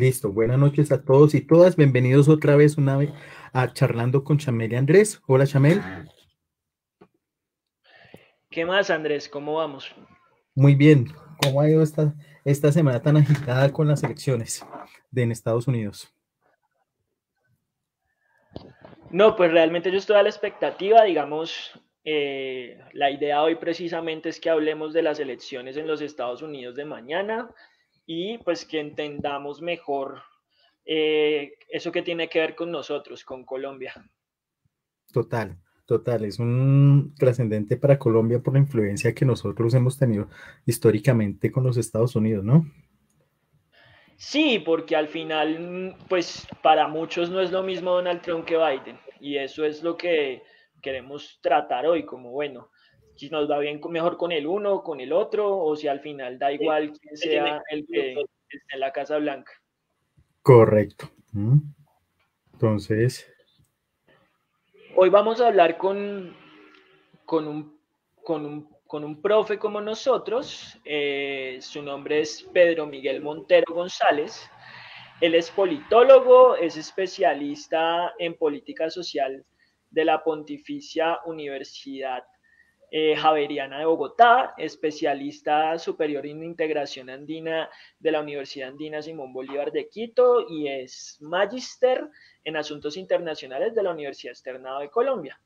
Listo, buenas noches a todos y todas. Bienvenidos otra vez una vez a Charlando con Chamel y Andrés. Hola, Chamel. ¿Qué más, Andrés? ¿Cómo vamos? Muy bien. ¿Cómo ha ido esta, esta semana tan agitada con las elecciones de en Estados Unidos? No, pues realmente yo estoy a la expectativa, digamos, eh, la idea hoy precisamente es que hablemos de las elecciones en los Estados Unidos de mañana, y pues que entendamos mejor eh, eso que tiene que ver con nosotros, con Colombia. Total, total, es un trascendente para Colombia por la influencia que nosotros hemos tenido históricamente con los Estados Unidos, ¿no? Sí, porque al final, pues para muchos no es lo mismo Donald Trump que Biden, y eso es lo que queremos tratar hoy, como bueno, si nos va bien mejor con el uno o con el otro, o si al final da igual quién sea el que esté en la Casa Blanca. Correcto. Mm. Entonces. Hoy vamos a hablar con, con, un, profe como nosotros. Eh, su nombre es Pedro Miguel Montero González. Él es politólogo, es especialista en política social de la Pontificia Universidad eh, Javeriana de Bogotá, especialista superior en integración andina de la Universidad Andina Simón Bolívar de Quito y es magíster en asuntos internacionales de la Universidad Externado de Colombia.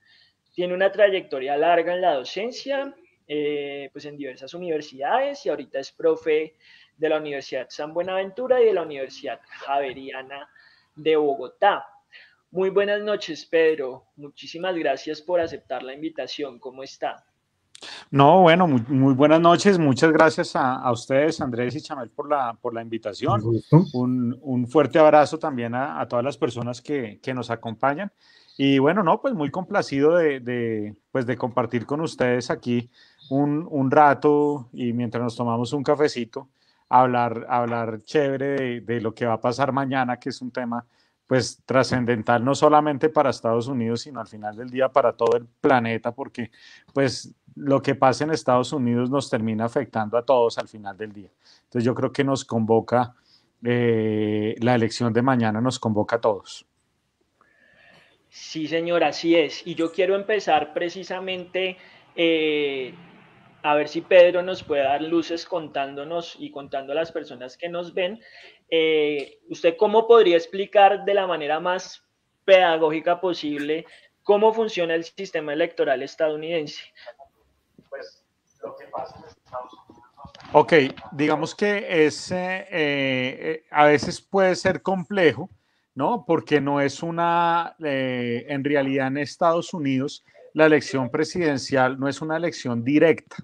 Tiene una trayectoria larga en la docencia, eh, pues en diversas universidades y ahorita es profe de la Universidad San Buenaventura y de la Universidad Javeriana de Bogotá. Muy buenas noches, Pedro. Muchísimas gracias por aceptar la invitación. ¿Cómo está? No, bueno, muy, buenas noches. Muchas gracias a, ustedes, Andrés y Chamel, por la, por la invitación. Un, un fuerte abrazo también a, a todas las personas que, que, nos acompañan. Y bueno, no, pues muy complacido de, de pues de compartir con ustedes aquí un, un, rato y mientras nos tomamos un cafecito, hablar, hablar chévere de, de lo que va a pasar mañana, que es un tema pues trascendental no solamente para Estados Unidos, sino al final del día para todo el planeta, porque pues lo que pasa en Estados Unidos nos termina afectando a todos al final del día. Entonces yo creo que nos convoca, eh, la elección de mañana nos convoca a todos. Sí, señor, así es. Y yo quiero empezar precisamente eh, a ver si Pedro nos puede dar luces contándonos y contando a las personas que nos ven. Eh, ¿Usted cómo podría explicar de la manera más pedagógica posible cómo funciona el sistema electoral estadounidense? pues lo que pasa en Estados Unidos. Ok, digamos que es, eh, eh, a veces puede ser complejo, ¿no? Porque no es una, eh, en realidad en Estados Unidos la elección presidencial no es una elección directa,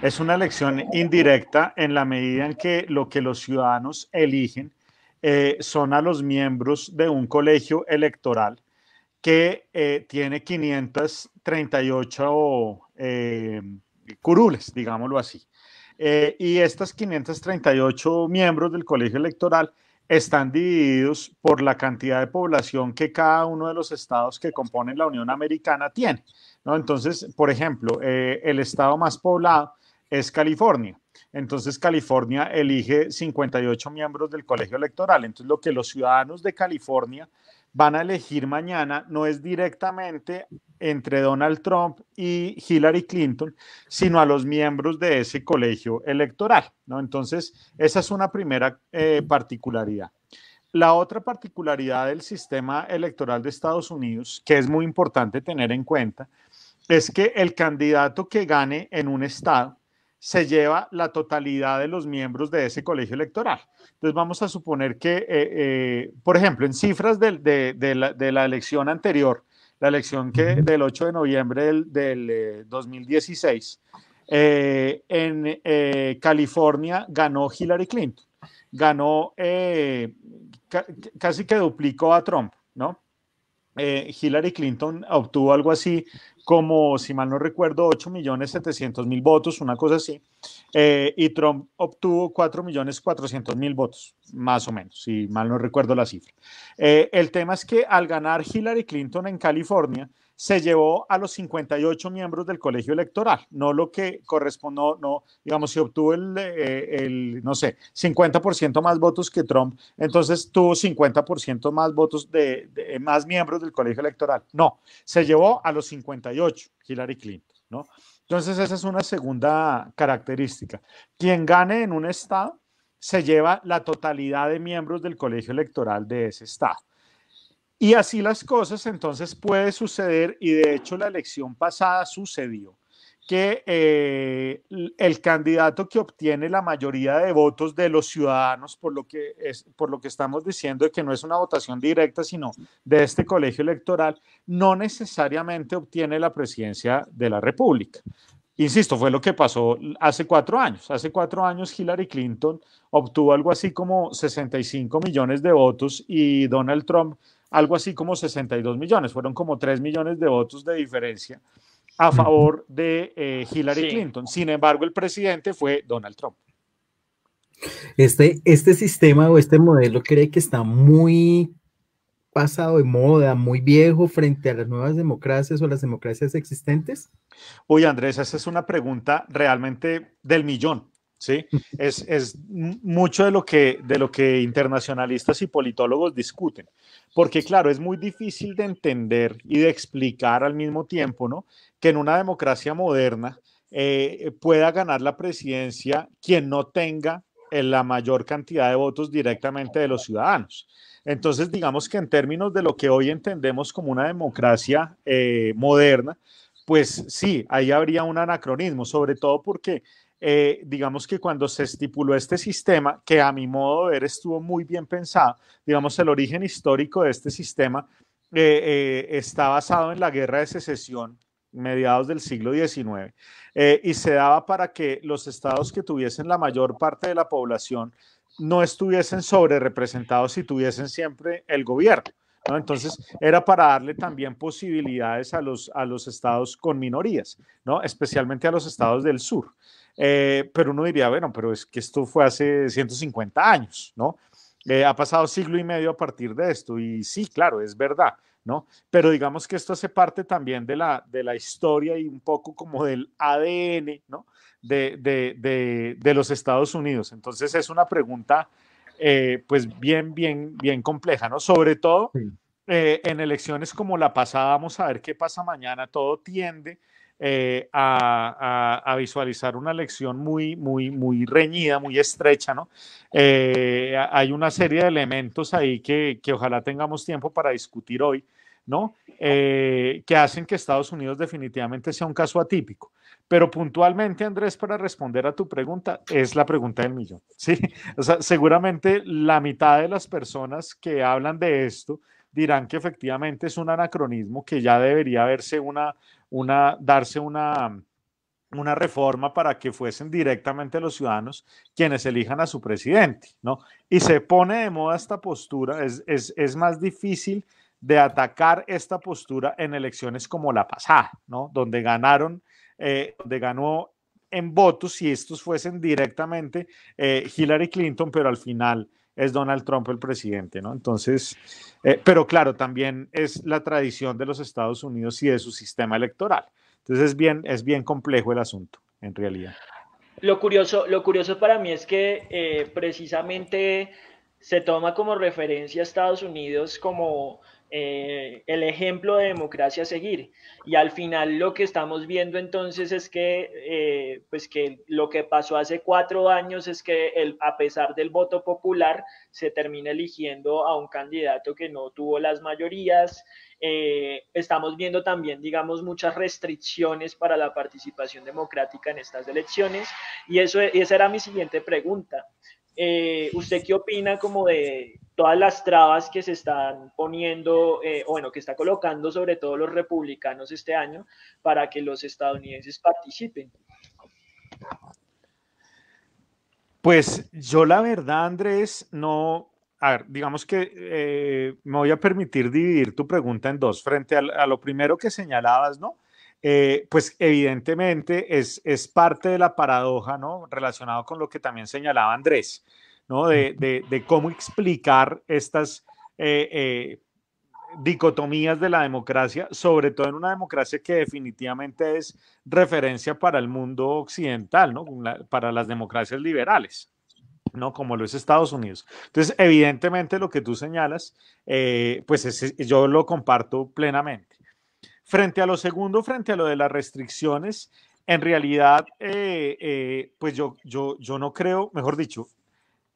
es una elección indirecta en la medida en que lo que los ciudadanos eligen son a los miembros de un colegio electoral que tiene 538 eh, curules, digámoslo así. Eh, y estas 538 miembros del colegio electoral están divididos por la cantidad de población que cada uno de los estados que componen la Unión Americana tiene. Entonces, por ejemplo, eh, el estado más poblado es California. Entonces, California elige 58 miembros del colegio electoral. Entonces, lo que los ciudadanos de California van a elegir mañana no es directamente entre Donald Trump y Hillary Clinton, sino a los miembros de ese colegio electoral. ¿no? Entonces, esa es una primera eh, particularidad. La otra particularidad del sistema electoral de Estados Unidos, que es muy importante tener en cuenta, es que el candidato que gane en un estado se lleva la totalidad de los miembros de ese colegio electoral. Entonces vamos a suponer que, eh, eh, por ejemplo, en cifras de la elección anterior, la elección que, del 8 de noviembre del, 2016, eh, eh, en eh, California ganó Hillary Clinton, ganó, casi que duplicó a Trump, ¿no? Eh, Hillary Clinton obtuvo algo así como, si mal no recuerdo, 8 millones mil votos, una cosa así, eh, y Trump obtuvo 4 millones mil votos, más o menos, si mal no recuerdo la cifra. Eh, el tema es que al ganar Hillary Clinton en California, se llevó a los 58 miembros del colegio electoral, no lo que correspondió, no, digamos, si obtuvo eh, el, no sé, 50% más votos que Trump, entonces tuvo 50% más votos de, más miembros del colegio electoral. No, se llevó a los 58 Hillary Clinton, ¿no? Entonces esa es una segunda característica. Quien gane en un estado se lleva la totalidad de miembros del colegio electoral de ese estado. Y así las cosas, entonces puede suceder, y de hecho la elección pasada sucedió, que eh, el candidato que obtiene la mayoría de votos de los ciudadanos, por lo, que es, por lo que estamos diciendo que no es una votación directa, sino de este colegio electoral, no necesariamente obtiene la presidencia de la República. Insisto, fue lo que pasó hace cuatro años. Hace cuatro años Hillary Clinton obtuvo algo así como 65 millones de votos y Donald Trump algo así como 62 millones, fueron como 3 millones de votos de diferencia a favor de eh, Hillary Clinton. Sin embargo, el presidente fue Donald Trump. Este, este sistema o este modelo cree que está muy pasado de moda, muy viejo frente a las nuevas democracias o las democracias existentes? Oye, Andrés, esa es una pregunta realmente del millón, ¿sí? Es, mucho de lo, que, de lo que internacionalistas y politólogos discuten, porque claro, es muy difícil de entender y de explicar al mismo tiempo, ¿no? Que en una democracia moderna eh, pueda ganar la presidencia quien no tenga eh, la mayor cantidad de votos directamente de los ciudadanos. Entonces, digamos que en términos de lo que hoy entendemos como una democracia eh, moderna, pues sí, ahí habría un anacronismo, sobre todo porque eh, digamos que cuando se estipuló este sistema, que a mi modo de ver estuvo muy bien pensado, digamos el origen histórico de este sistema eh, eh, está basado en la guerra de secesión mediados del siglo XIX y se daba para que los estados que tuviesen la mayor parte de la población no estuviesen sobre representados y tuviesen siempre el gobierno. Entonces, era para darle también posibilidades a los, a los estados con minorías, ¿no? especialmente a los estados del sur. Eh, pero uno diría, bueno, pero es que esto fue hace 150 años, ¿no? Eh, ha pasado siglo y medio a partir de esto y sí, claro, es verdad, ¿no? Pero digamos que esto hace parte también de la, de la historia y un poco como del ADN, ¿no? De, de, de, de los Estados Unidos. Entonces es una pregunta, eh, pues bien, bien, bien compleja, ¿no? Sobre todo en elecciones como la pasada, vamos a ver qué pasa mañana, todo tiende eh, a, visualizar una lección muy, muy, muy reñida, muy estrecha, ¿no? Eh, hay una serie de elementos ahí que, ojalá tengamos tiempo para discutir hoy, ¿no? Eh, que hacen que Estados Unidos definitivamente sea un caso atípico. Pero puntualmente, Andrés, para responder a tu pregunta, es la pregunta del millón, ¿sí? seguramente la mitad de las personas que hablan de esto dirán que efectivamente es un anacronismo, que ya debería verse una una, darse una, reforma para que fuesen directamente los ciudadanos quienes elijan a su presidente, ¿no? Y se pone de moda esta postura, es, más difícil de atacar esta postura en elecciones como la pasada, ¿no? Donde ganaron, eh, donde ganó en votos si estos fuesen directamente eh, Hillary Clinton, pero al final es Donald Trump el presidente, ¿no? Entonces, eh, pero claro, también es la tradición de los Estados Unidos y de su sistema electoral. Entonces es bien, es bien complejo el asunto, en realidad. Lo curioso, lo curioso para mí es que eh, precisamente se toma como referencia a Estados Unidos como eh, el ejemplo de democracia a seguir. Y al final lo que estamos viendo entonces es que, eh, pues que lo que pasó hace cuatro años es que el, a pesar del voto popular se termina eligiendo a un candidato que no tuvo las mayorías. Eh, estamos viendo también, digamos, muchas restricciones para la participación democrática en estas elecciones. Y eso, esa era mi siguiente pregunta. ¿Usted qué opina como de todas las trabas que se están poniendo, eh, bueno, que está colocando sobre todo los republicanos este año para que los estadounidenses participen. Pues yo la verdad, Andrés, no, a ver, digamos que eh, me voy a permitir dividir tu pregunta en dos frente a, lo primero que señalabas, ¿no? Eh, pues evidentemente es, es parte de la paradoja, ¿no? Relacionado con lo que también señalaba Andrés de, cómo explicar estas eh, eh, dicotomías de la democracia, sobre todo en una democracia que definitivamente es referencia para el mundo occidental, para las democracias liberales. ¿no? Como lo es Estados Unidos. Entonces, evidentemente lo que tú señalas, eh, pues yo lo comparto plenamente. Frente a lo segundo, frente a lo de las restricciones, en realidad, pues yo, yo, yo no creo, mejor dicho,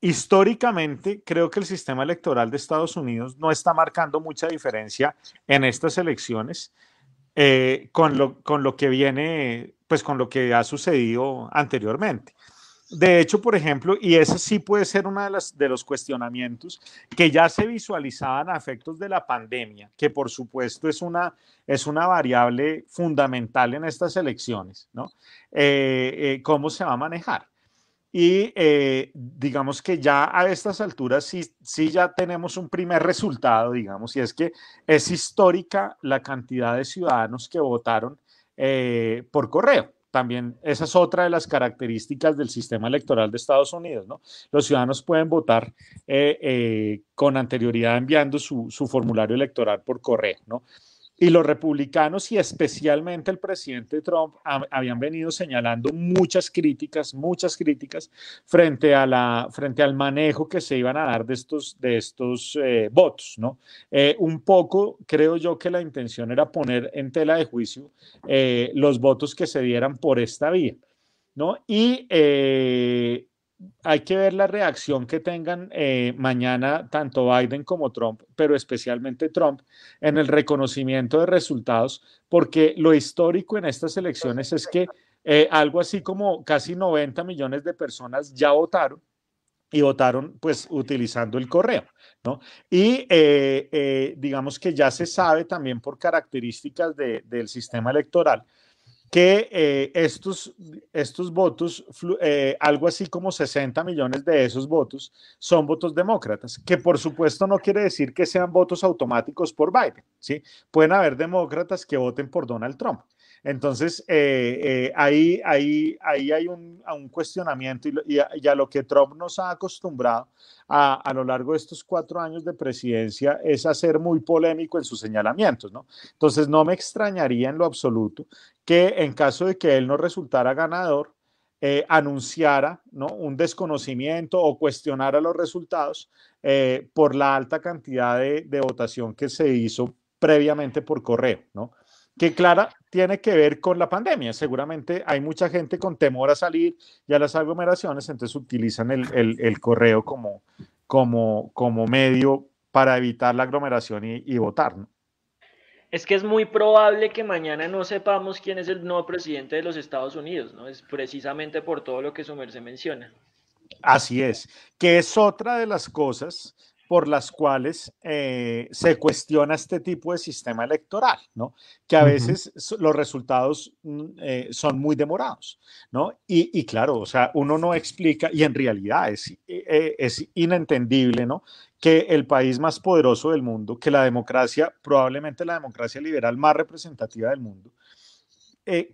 históricamente creo que el sistema electoral de Estados Unidos no está marcando mucha diferencia en estas elecciones eh, con, lo, que viene, pues con lo que ha sucedido anteriormente. De hecho, por ejemplo, y ese sí puede ser uno de, las, de los cuestionamientos que ya se visualizaban a efectos de la pandemia, que por supuesto es una, es una variable fundamental en estas elecciones, ¿no? Eh, eh, ¿Cómo se va a manejar? Y eh, digamos que ya a estas alturas sí, ya tenemos un primer resultado, digamos, y es que es histórica la cantidad de ciudadanos que votaron eh, por correo también esa es otra de las características del sistema electoral de Estados Unidos, ¿no? Los ciudadanos pueden votar eh, con anterioridad enviando su, su, formulario electoral por correo, ¿no? Y los republicanos y especialmente el presidente Trump habían venido señalando muchas críticas, muchas críticas frente, a la, frente al manejo que se iban a dar de estos, de estos eh, votos. ¿no? Eh, un poco creo yo que la intención era poner en tela de juicio eh, los votos que se dieran por esta vía. ¿no? Y hay que ver la reacción que tengan eh, mañana tanto Biden como Trump, pero especialmente Trump, en el reconocimiento de resultados, porque lo histórico en estas elecciones es que eh, algo así como casi 90 millones de personas ya votaron y votaron pues utilizando el correo, ¿no? Y eh, digamos que ya se sabe también por características del sistema electoral que eh, estos, estos votos, eh, algo así como 60 millones de esos votos, son votos demócratas, que por supuesto no quiere decir que sean votos automáticos por Biden, ¿sí? Pueden haber demócratas que voten por Donald Trump. Entonces, eh, eh, ahí, ahí, ahí hay un, cuestionamiento y, a, lo que Trump nos ha acostumbrado a, lo largo de estos cuatro años de presidencia es hacer muy polémico en sus señalamientos, ¿no? Entonces, no me extrañaría en lo absoluto que en caso de que él no resultara ganador, eh, anunciara ¿no? un desconocimiento o cuestionara los resultados por la alta cantidad de, votación que se hizo previamente por correo, ¿no? Que, clara, tiene que ver con la pandemia. Seguramente hay mucha gente con temor a salir y a las aglomeraciones, entonces utilizan el, correo como, como, como medio para evitar la aglomeración y, votar. Es que es muy probable que mañana no sepamos quién es el nuevo presidente de los Estados Unidos, ¿no? Es precisamente por todo lo que su se menciona. Así es, que es otra de las cosas por las cuales eh, se cuestiona este tipo de sistema electoral, Que a veces los resultados mm, eh, son muy demorados, Y, claro, o sea, uno no explica, y en realidad es, eh, inentendible, Que el país más poderoso del mundo, que la democracia, probablemente la democracia liberal más representativa del mundo,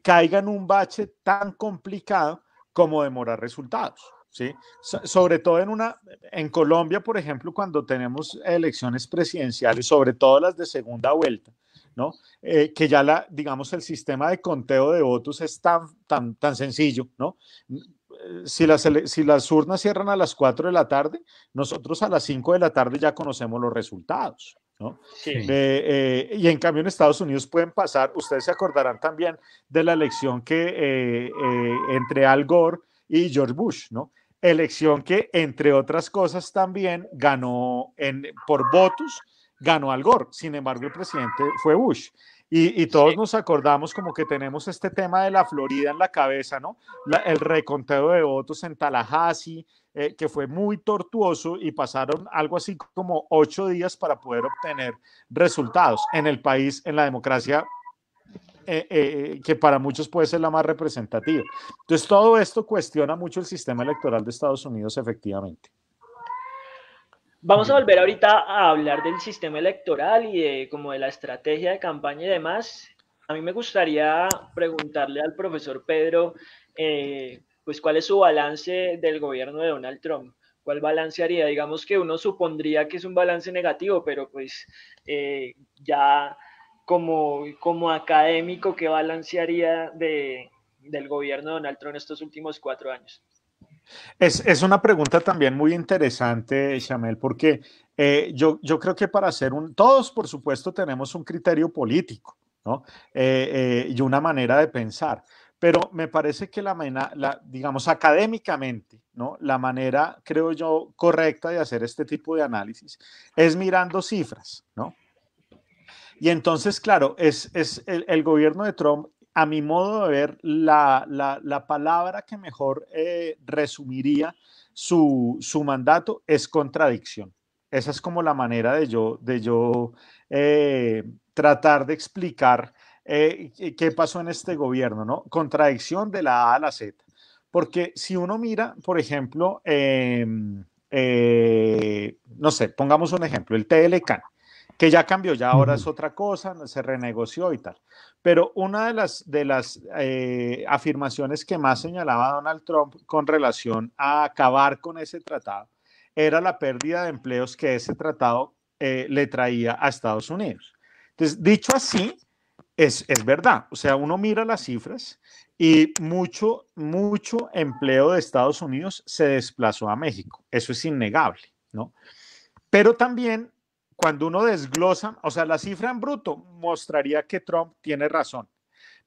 caiga en un bache tan complicado como demorar resultados. ¿sí? sobre todo en una, en Colombia, por ejemplo, cuando tenemos elecciones presidenciales, sobre todo las de segunda vuelta, ¿no? Eh, que ya la, digamos, el sistema de conteo de votos es tan, tan, sencillo, ¿no? Si las, si las urnas cierran a las 4 de la tarde, nosotros a las 5 de la tarde ya conocemos los resultados. ¿no? Eh, eh, y en cambio en Estados Unidos pueden pasar, ustedes se acordarán también de la elección que entre Al Gore y George Bush, ¿no? elección que, entre otras cosas, también ganó en, por votos, ganó Al Gore. Sin embargo, el presidente fue Bush. Y, todos nos acordamos como que tenemos este tema de la Florida en la cabeza, ¿no? el reconteo de votos en Tallahassee, eh, que fue muy tortuoso y pasaron algo así como ocho días para poder obtener resultados. En el país, en la democracia eh, eh, eh, que para muchos puede ser la más representativa. Entonces, todo esto cuestiona mucho el sistema electoral de Estados Unidos, efectivamente. Vamos a volver ahorita a hablar del sistema electoral y de, como de la estrategia de campaña y demás. A mí me gustaría preguntarle al profesor Pedro, pues, ¿cuál es su balance del gobierno de Donald Trump? ¿Cuál balance haría? Digamos que uno supondría que es un balance negativo, pero pues ya como, como académico, que balancearía del gobierno de Donald Trump estos últimos cuatro años? Es, una pregunta también muy interesante, Chamel, porque eh, yo, yo creo que para hacer un... Todos, por supuesto, tenemos un criterio político, ¿no? Eh, eh, y una manera de pensar pero me parece que la, la, digamos académicamente, ¿no? La manera, creo yo, correcta de hacer este tipo de análisis es mirando cifras, ¿no? Y entonces, claro, es, el, gobierno de Trump, a mi modo de ver, la, palabra que mejor eh, resumiría su, mandato es contradicción. Esa es como la manera de yo, de yo eh, tratar de explicar eh, qué pasó en este gobierno, ¿no? Contradicción de la A a la Z. Porque si uno mira, por ejemplo, em, no sé, pongamos un ejemplo, el TLK que ya cambió, ya ahora es otra cosa, se renegoció y tal. Pero una de las, de las eh, afirmaciones que más señalaba Donald Trump con relación a acabar con ese tratado era la pérdida de empleos que ese tratado eh, le traía a Estados Unidos. Entonces, dicho así, es, es verdad. O sea, uno mira las cifras y mucho, mucho empleo de Estados Unidos se desplazó a México. Eso es innegable, ¿no? Pero también cuando uno desglosa, o sea, la cifra en bruto mostraría que Trump tiene razón,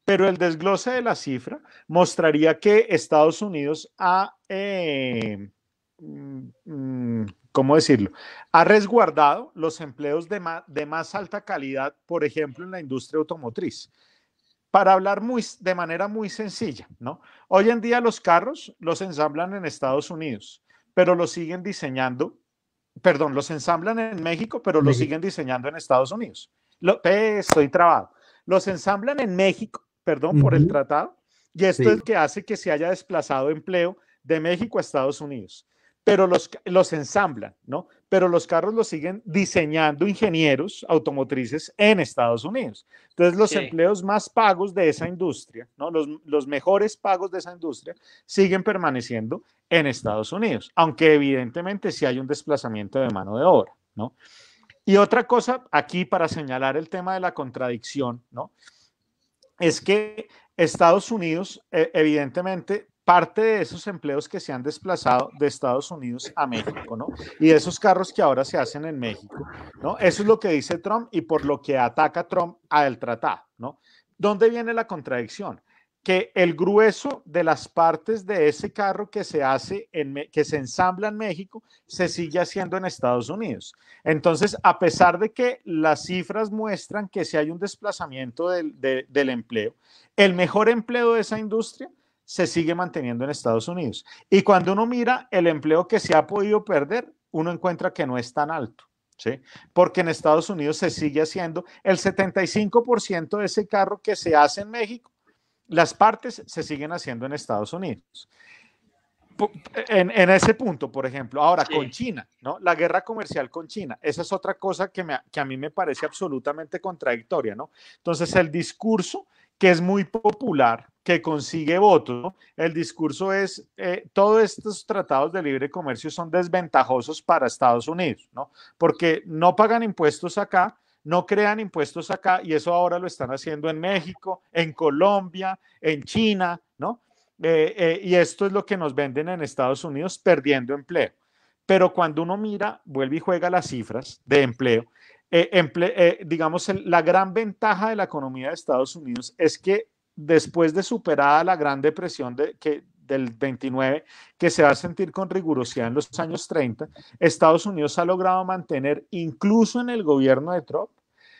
pero el desglose de la cifra mostraría que Estados Unidos ha, eh, mm, mm, ¿cómo decirlo? Ha resguardado los empleos de más, de más alta calidad, por ejemplo, en la industria automotriz para hablar muy, de manera muy sencilla, ¿no? Hoy en día los carros los ensamblan en Estados Unidos, pero los siguen diseñando perdón, los ensamblan en México, pero los siguen diseñando en Estados Unidos. Lo, estoy trabado. Los ensamblan en México, perdón, por el tratado, y esto es lo que hace que se haya desplazado empleo de México a Estados Unidos. Pero los, los ensamblan, ¿no? pero los carros los siguen diseñando ingenieros automotrices en Estados Unidos. Entonces, los empleos más pagos de esa industria, ¿no? Los, mejores pagos de esa industria, siguen permaneciendo en Estados Unidos, aunque evidentemente sí hay un desplazamiento de mano de obra. ¿no? Y otra cosa aquí para señalar el tema de la contradicción, ¿no? es que Estados Unidos, eh, evidentemente, parte de esos empleos que se han desplazado de Estados Unidos a México, ¿no? Y esos carros que ahora se hacen en México, ¿no? Eso es lo que dice Trump y por lo que ataca Trump al tratado, ¿no? ¿Dónde viene la contradicción? Que el grueso de las partes de ese carro que se hace, en, que se ensambla en México, se sigue haciendo en Estados Unidos. Entonces, a pesar de que las cifras muestran que si hay un desplazamiento del empleo, el mejor empleo de esa industria se sigue manteniendo en Estados Unidos. Y cuando uno mira el empleo que se ha podido perder, uno encuentra que no es tan alto. ¿Sí? Porque en Estados Unidos se sigue haciendo el 75% de ese carro que se hace en México, las partes se siguen haciendo en Estados Unidos. En, ese punto, por ejemplo, ahora con China, ¿no? La guerra comercial con China, esa es otra cosa que, que a mí me parece absolutamente contradictoria, ¿no? Entonces, el discurso que es muy popular que consigue voto, El discurso es, eh, todos estos tratados de libre comercio son desventajosos para Estados Unidos, ¿no? Porque no pagan impuestos acá, no crean impuestos acá y eso ahora lo están haciendo en México, en Colombia, en China, ¿no? Eh, eh, y esto es lo que nos venden en Estados Unidos perdiendo empleo. Pero cuando uno mira, vuelve y juega las cifras de empleo, digamos, la gran ventaja de la economía de Estados Unidos es que después de superada la Gran Depresión del 29, que se va a sentir con rigurosidad en los años 30, Estados Unidos ha logrado mantener, incluso en el gobierno de Trump,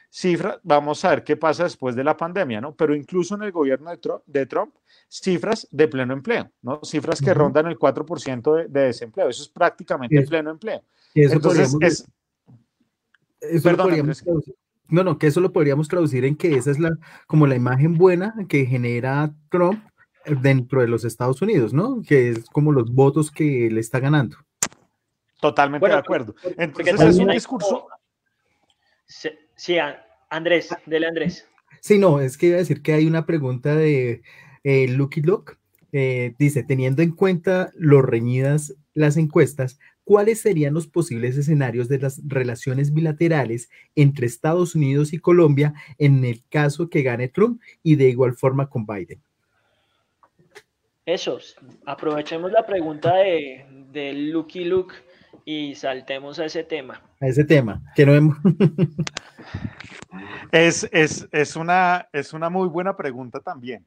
cifras, vamos a ver qué pasa después de la pandemia, ¿no? Pero incluso en el gobierno de Trump, cifras de pleno empleo, ¿no? Cifras que rondan el 4% de, desempleo. Eso es prácticamente pleno empleo. eso Entonces, es... perdón, no, no, que eso lo podríamos traducir en que esa es la, como la imagen buena que genera Trump eh, dentro de los Estados Unidos, ¿no? Que es como los votos que le está ganando. Totalmente de acuerdo. Entonces es un discurso. Sí, Andrés, dele Andrés. Sí, no, es que iba a decir que hay una pregunta de eh, Lucky Look, eh, dice, teniendo en cuenta lo reñidas las encuestas, cuáles serían los posibles escenarios de las relaciones bilaterales entre Estados Unidos y Colombia en el caso que gane Trump y de igual forma con Biden. Eso, aprovechemos la pregunta de, de Lucky Luke y saltemos a ese tema. A ese tema, que no es, es, una, es una muy buena pregunta también.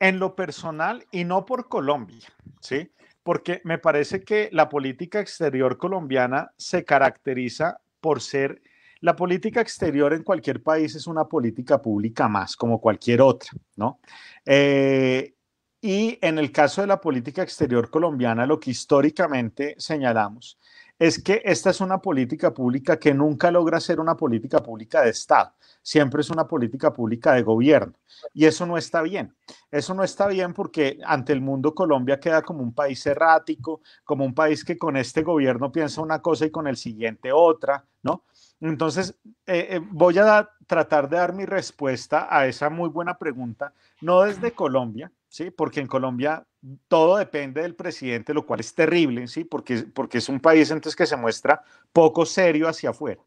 En lo personal, y no por Colombia, ¿sí? porque me parece que la política exterior colombiana se caracteriza por ser, la política exterior en cualquier país es una política pública más, como cualquier otra, ¿no? Eh, y en el caso de la política exterior colombiana, lo que históricamente señalamos es que esta es una política pública que nunca logra ser una política pública de Estado, siempre es una política pública de gobierno. Y eso no está bien. Eso no está bien porque ante el mundo Colombia queda como un país errático, como un país que con este gobierno piensa una cosa y con el siguiente otra, ¿no? Entonces, eh, eh, voy a tratar de dar mi respuesta a esa muy buena pregunta, no desde Colombia, ¿sí? Porque en Colombia todo depende del presidente, lo cual es terrible, ¿sí? Porque, porque es un país entonces que se muestra poco serio hacia afuera.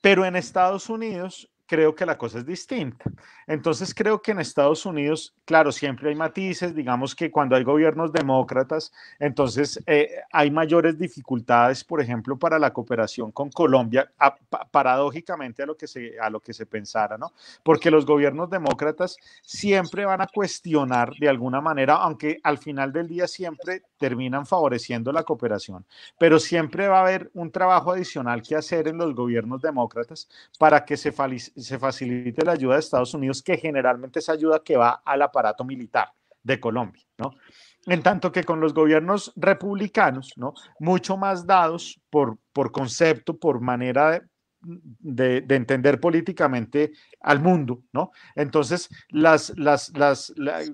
Pero en Estados Unidos creo que la cosa es distinta. Entonces creo que en Estados Unidos, claro, siempre hay matices, digamos que cuando hay gobiernos demócratas, entonces eh, hay mayores dificultades, por ejemplo, para la cooperación con Colombia, paradójicamente a lo, que se, a lo que se pensara, ¿no? Porque los gobiernos demócratas siempre van a cuestionar de alguna manera, aunque al final del día siempre terminan favoreciendo la cooperación, pero siempre va a haber un trabajo adicional que hacer en los gobiernos demócratas para que se, se facilite la ayuda de Estados Unidos, que generalmente es ayuda que va al aparato militar de Colombia, ¿no? En tanto que con los gobiernos republicanos, ¿no? Mucho más dados por, por concepto, por manera de, entender políticamente al mundo, ¿no? Entonces, las, las,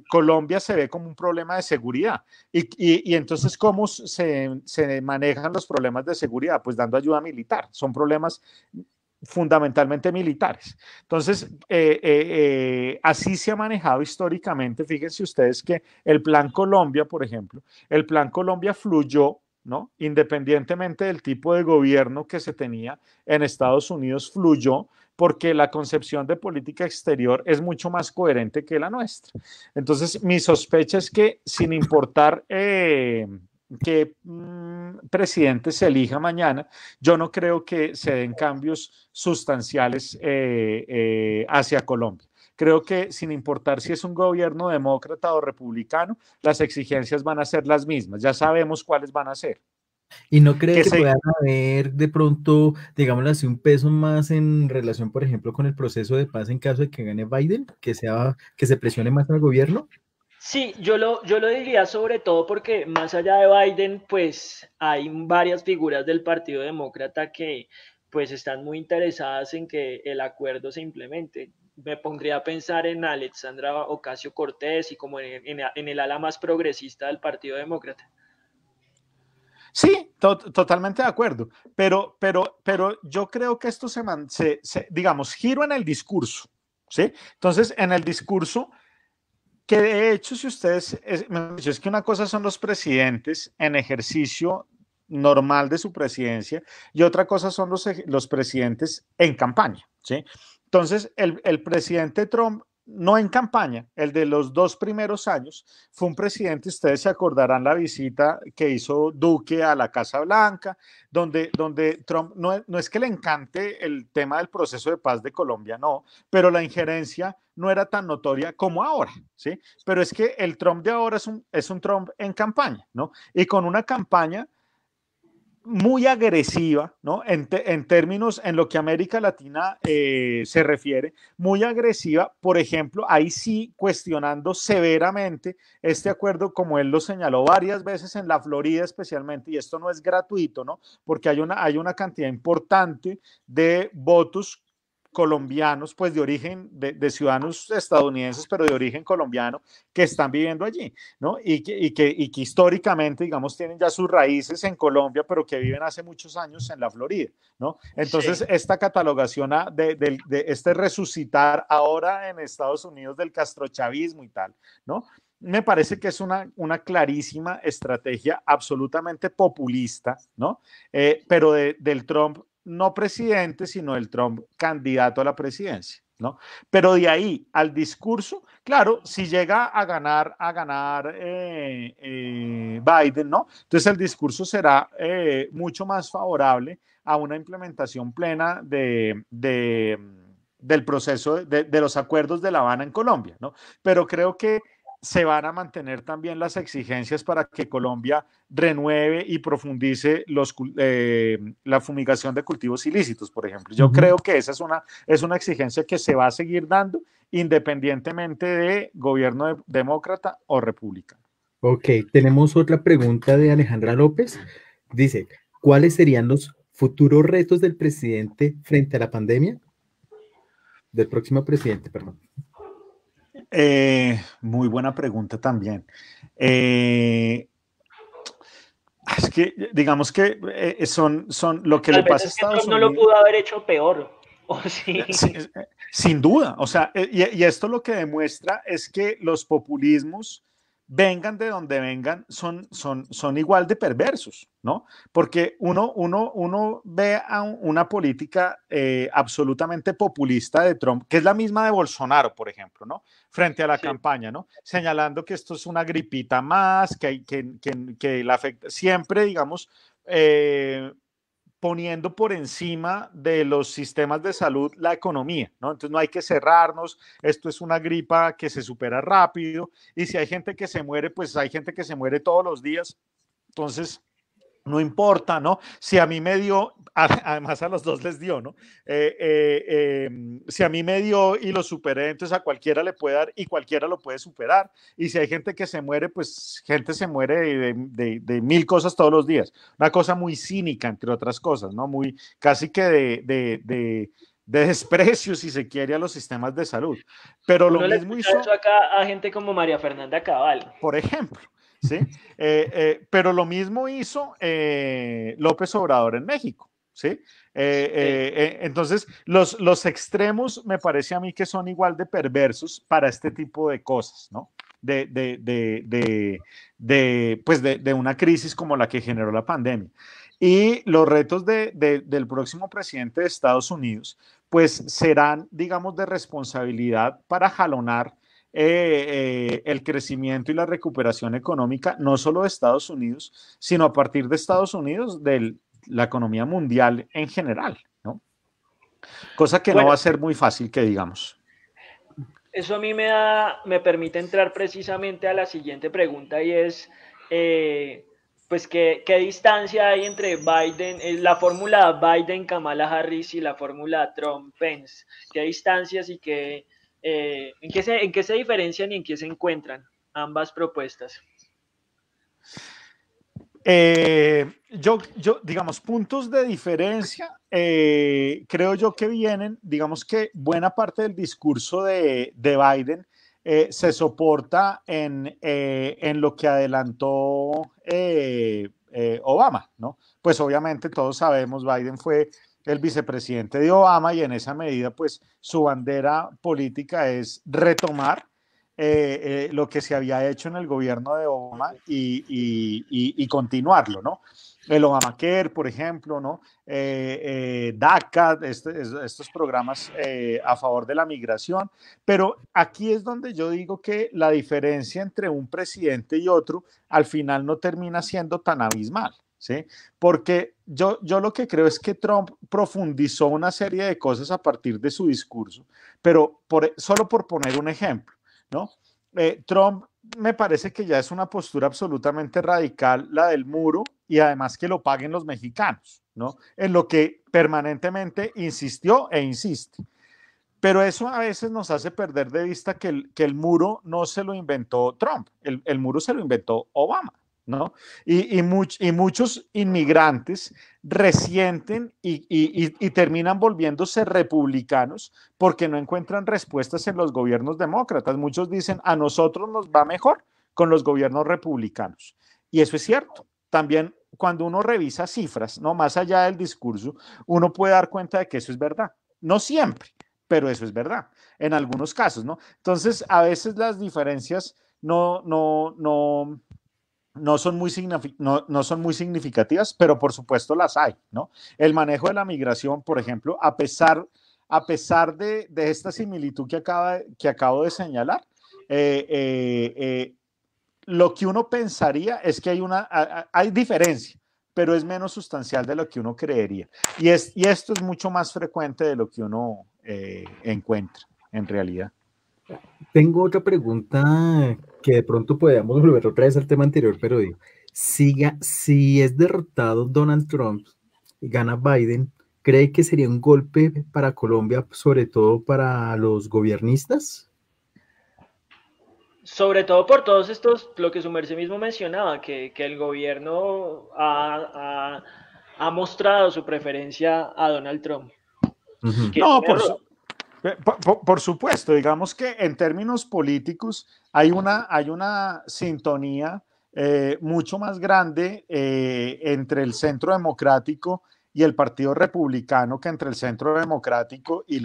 Colombia se ve como un problema de seguridad. Y, entonces, ¿cómo se, se, manejan los problemas de seguridad? Pues dando ayuda militar. Son problemas fundamentalmente militares. Entonces, eh, eh, eh, así se ha manejado históricamente. Fíjense ustedes que el Plan Colombia, por ejemplo, el Plan Colombia fluyó, ¿no? Independientemente del tipo de gobierno que se tenía en Estados Unidos, fluyó porque la concepción de política exterior es mucho más coherente que la nuestra. Entonces, mi sospecha es que sin importar qué mm, presidente se elija mañana, yo no creo que se den cambios sustanciales eh, eh, hacia Colombia. Creo que sin importar si es un gobierno demócrata o republicano, las exigencias van a ser las mismas. Ya sabemos cuáles van a ser. ¿Y no cree que, se... puedan haber de pronto, digámoslo así, un peso más en relación, por ejemplo, con el proceso de paz en caso de que gane Biden, que, sea, que se presione más al gobierno? Sí, yo lo, yo lo diría sobre todo porque más allá de Biden, pues hay varias figuras del Partido Demócrata que pues están muy interesadas en que el acuerdo se implemente. Me pondría a pensar en Alexandra Ocasio Cortés y como en, el ala más progresista del Partido Demócrata. Sí, totalmente de acuerdo, pero, pero, pero yo creo que esto se, man digamos, giro en el discurso, ¿sí? Entonces, en el discurso que de hecho, si ustedes, es, es que una cosa son los presidentes en ejercicio normal de su presidencia y otra cosa son los, los presidentes en campaña, ¿sí? Entonces, el, el presidente Trump no en campaña, el de los dos primeros años, fue un presidente, ustedes se acordarán la visita que hizo Duque a la Casa Blanca, donde, donde Trump, no, es que le encante el tema del proceso de paz de Colombia, no, pero la injerencia no era tan notoria como ahora, ¿sí? Pero es que el Trump de ahora es un, es un Trump en campaña, ¿no? Y con una campaña muy agresiva, ¿no? En, términos, en lo que América Latina eh, se refiere, muy agresiva, por ejemplo, ahí sí cuestionando severamente este acuerdo, como él lo señaló varias veces en la Florida especialmente, y esto no es gratuito, ¿no? Porque hay una, hay una cantidad importante de votos colombianos, pues de origen, de, ciudadanos estadounidenses, pero de origen colombiano, que están viviendo allí, ¿no? Y que, históricamente, digamos, tienen ya sus raíces en Colombia, pero que viven hace muchos años en la Florida, ¿no? Entonces, esta catalogación de, este resucitar ahora en Estados Unidos del castrochavismo y tal, ¿no? me parece que es una, una clarísima estrategia absolutamente populista, ¿no? Eh, pero del Trump no presidente, sino el Trump candidato a la presidencia. ¿no? Pero de ahí al discurso, claro, si llega a ganar, a ganar eh, eh, Biden, ¿no? Entonces el discurso será eh, mucho más favorable a una implementación plena de, del proceso de, de, los acuerdos de La Habana en Colombia, ¿no? Pero creo que se van a mantener también las exigencias para que Colombia renueve y profundice los, eh, la fumigación de cultivos ilícitos, por ejemplo. Yo creo que esa es una, es una exigencia que se va a seguir dando independientemente de gobierno demócrata o república Ok, tenemos otra pregunta de Alejandra López. Dice, ¿cuáles serían los futuros retos del presidente frente a la pandemia? Del próximo presidente, perdón. Eh, muy buena pregunta también. Eh, es que, digamos que eh, son, son lo que le pasa a Estados Unidos. No lo pudo haber hecho peor. sin, duda. O sea, y, esto lo que demuestra es que los populismos vengan de donde vengan, son, son, son igual de perversos, ¿no? Porque uno, ve a una política eh, absolutamente populista de Trump, que es la misma de Bolsonaro, por ejemplo, ¿no? Frente a la campaña, ¿no? Señalando que esto es una gripita más, que, que, la afecta, siempre, digamos, eh, poniendo por encima de los sistemas de salud la economía, ¿no? Entonces no hay que cerrarnos, esto es una gripa que se supera rápido y si hay gente que se muere, pues hay gente que se muere todos los días. Entonces, no importa, ¿no? Si a mí me dio, además a los dos les dio, ¿no? Eh, eh, em, si a mí me dio y lo superé, entonces a cualquiera le puede dar y cualquiera lo puede superar. Y si hay gente que se muere, pues gente se muere de, mil cosas todos los días. Una cosa muy cínica, entre otras cosas, ¿no? Muy casi que de, desprecio, si se quiere, a los sistemas de salud. Pero lo mismo hizo. acá a gente como María Fernanda Cabal. Por ejemplo. ¿sí? Eh, eh, pero lo mismo hizo eh, López Obrador en México. ¿sí? entonces, los, los extremos me parece a mí que son igual de perversos para este tipo de cosas, ¿no? De, pues de, una crisis como la que generó la pandemia. Y los retos del próximo presidente de Estados Unidos, pues serán, digamos, de responsabilidad para jalonar eh, eh, el crecimiento y la recuperación económica, no solo de Estados Unidos, sino a partir de Estados Unidos, de la economía mundial en general, ¿no? Cosa que no va a ser muy fácil que digamos. Eso a mí me, da, me permite entrar precisamente a la siguiente pregunta y es, eh, pues, ¿qué, ¿qué, distancia hay entre Biden, la fórmula Biden-Kamala Harris y la fórmula Trump-Pence? ¿Qué distancias y qué eh, ¿en, qué se, diferencian y en qué se encuentran ambas propuestas? Eh, yo, yo, digamos, puntos de diferencia, eh, creo yo que vienen, digamos que buena parte del discurso de, Biden se soporta en, en, lo que adelantó Obama, ¿no? Pues obviamente todos sabemos, Biden fue el vicepresidente de Obama y en esa medida pues su bandera política es retomar eh, eh, lo que se había hecho en el gobierno de Obama y, continuarlo, ¿no? El Obamacare, por ejemplo, ¿no? Eh, DACA, este, estos programas a favor de la migración. Pero aquí es donde yo digo que la diferencia entre un presidente y otro al final no termina siendo tan abismal, ¿sí? Porque yo, lo que creo es que Trump profundizó una serie de cosas a partir de su discurso, pero solo por poner un ejemplo, ¿no? Eh, Trump me parece que ya es una postura absolutamente radical la del muro y además que lo paguen los mexicanos, ¿no? En lo que permanentemente insistió e insiste. Pero eso a veces nos hace perder de vista que el, el muro no se lo inventó Trump, el muro se lo inventó Obama. ¿no? Y, muchos inmigrantes resienten y, terminan volviéndose republicanos porque no encuentran respuestas en los gobiernos demócratas. Muchos dicen, a nosotros nos va mejor con los gobiernos republicanos. Y eso es cierto. También cuando uno revisa cifras, no más allá del discurso, uno puede dar cuenta de que eso es verdad. No siempre, pero eso es verdad, en algunos casos, ¿no? Entonces, a veces las diferencias no, no, no, no son, muy no, no, son muy significativas, pero por supuesto las hay, ¿no? El manejo de la migración, por ejemplo, a pesar, a pesar de, esta similitud que, acaba, que acabo de señalar, eh, eh, eh, lo que uno pensaría es que hay una, hay diferencia, pero es menos sustancial de lo que uno creería. Y, es, y esto es mucho más frecuente de lo que uno encuentra en realidad. Tengo otra pregunta que de pronto podamos volver otra vez al tema anterior, pero digo, siga, si es derrotado Donald Trump y gana Biden, ¿cree que sería un golpe para Colombia, sobre todo para los gobiernistas? Sobre todo por todos estos, lo que su merced mismo mencionaba, que, el gobierno ha, mostrado su preferencia a Donald Trump. No, por, eh, por, supuesto, digamos que en términos políticos hay una, hay una sintonía eh, mucho más grande eh, entre el centro democrático y el Partido Republicano que entre el Centro Democrático y,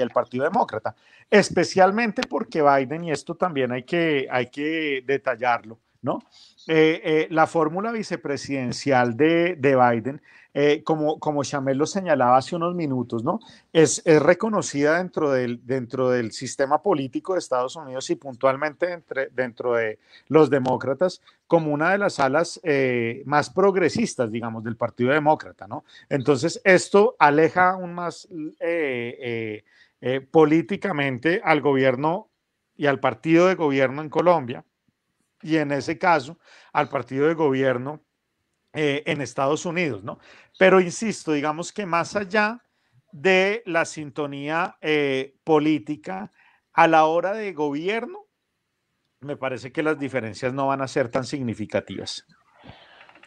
el, Partido Demócrata, especialmente porque Biden, y esto también hay que, hay que detallarlo, ¿no? la fórmula vicepresidencial de, de Biden eh, como, como Chamel lo señalaba hace unos minutos, ¿no? Es, reconocida dentro del, sistema político de Estados Unidos y puntualmente dentro de los demócratas como una de las alas eh, más progresistas, digamos, del Partido Demócrata, ¿no? Entonces, esto aleja aún más eh, políticamente al gobierno y al partido de gobierno en Colombia y en ese caso al partido de gobierno eh, en Estados Unidos, ¿no? Pero insisto, digamos que más allá de la sintonía eh, política, a la hora de gobierno, me parece que las diferencias no van a ser tan significativas.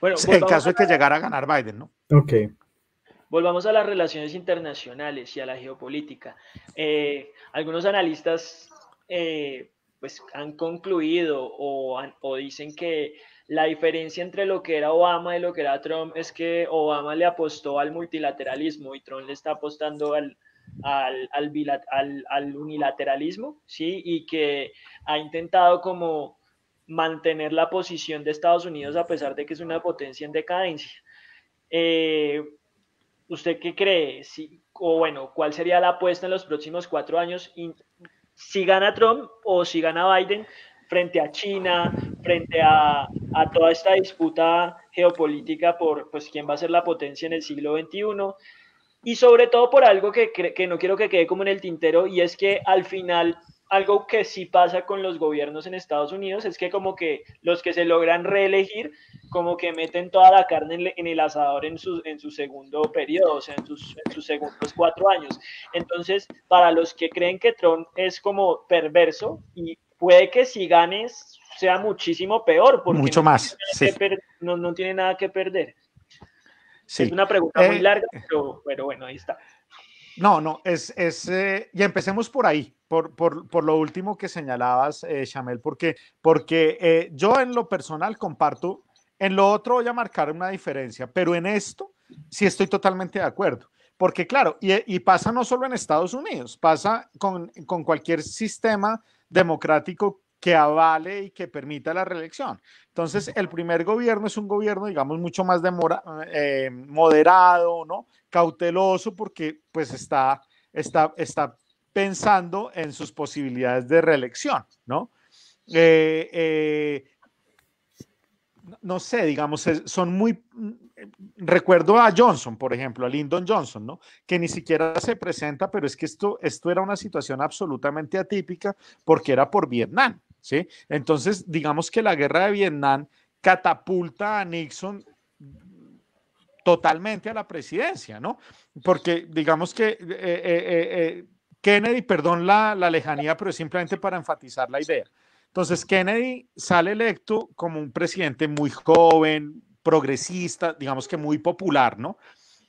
Bueno, en caso de que llegara a ganar Biden, ¿no? Ok. Volvamos a las relaciones internacionales y a la geopolítica. Eh, algunos analistas pues han concluido o, o dicen que la diferencia entre lo que era Obama y lo que era Trump es que Obama le apostó al multilateralismo y Trump le está apostando al, al, al, unilateralismo, ¿sí? Y que ha intentado como mantener la posición de Estados Unidos a pesar de que es una potencia en decadencia. Eh, ¿Usted qué cree? Si, o bueno, ¿cuál sería la apuesta en los próximos cuatro años? si gana Trump o si gana Biden, frente a China, frente a, a, toda esta disputa geopolítica por pues, quién va a ser la potencia en el siglo XXI. Y sobre todo por algo que, que no quiero que quede como en el tintero, y es que al final algo que sí pasa con los gobiernos en Estados Unidos es que como que los que se logran reelegir como que meten toda la carne en el asador en su, en su segundo periodo, o sea, en sus, en sus segundos cuatro años. Entonces, para los que creen que Trump es como perverso y puede que si ganes sea muchísimo peor. Porque Mucho más. no, tiene nada que perder. Es una pregunta muy eh, larga, pero, bueno, ahí está. No, no, es, es eh, y empecemos por ahí, por, lo último que señalabas, Chamel, eh, porque, porque yo en lo personal comparto, en lo otro voy a marcar una diferencia, pero en esto sí estoy totalmente de acuerdo. Porque claro, y, pasa no solo en Estados Unidos, pasa con, con cualquier sistema democrático que avale y que permita la reelección. Entonces, el primer gobierno es un gobierno, digamos, mucho más demora, eh, moderado, ¿no? Cauteloso, porque pues está, está, está pensando en sus posibilidades de reelección, ¿no? Eh, eh, no sé, digamos, son muy... Mm, recuerdo a Johnson, por ejemplo, a Lyndon Johnson, ¿no? Que ni siquiera se presenta, pero es que esto, esto era una situación absolutamente atípica porque era por Vietnam, ¿sí? Entonces, digamos que la guerra de Vietnam catapulta a Nixon totalmente a la presidencia, ¿no? Porque digamos que eh, eh, eh, Kennedy, perdón la, la lejanía, pero simplemente para enfatizar la idea. Entonces Kennedy sale electo como un presidente muy joven, progresista, digamos que muy popular, ¿no?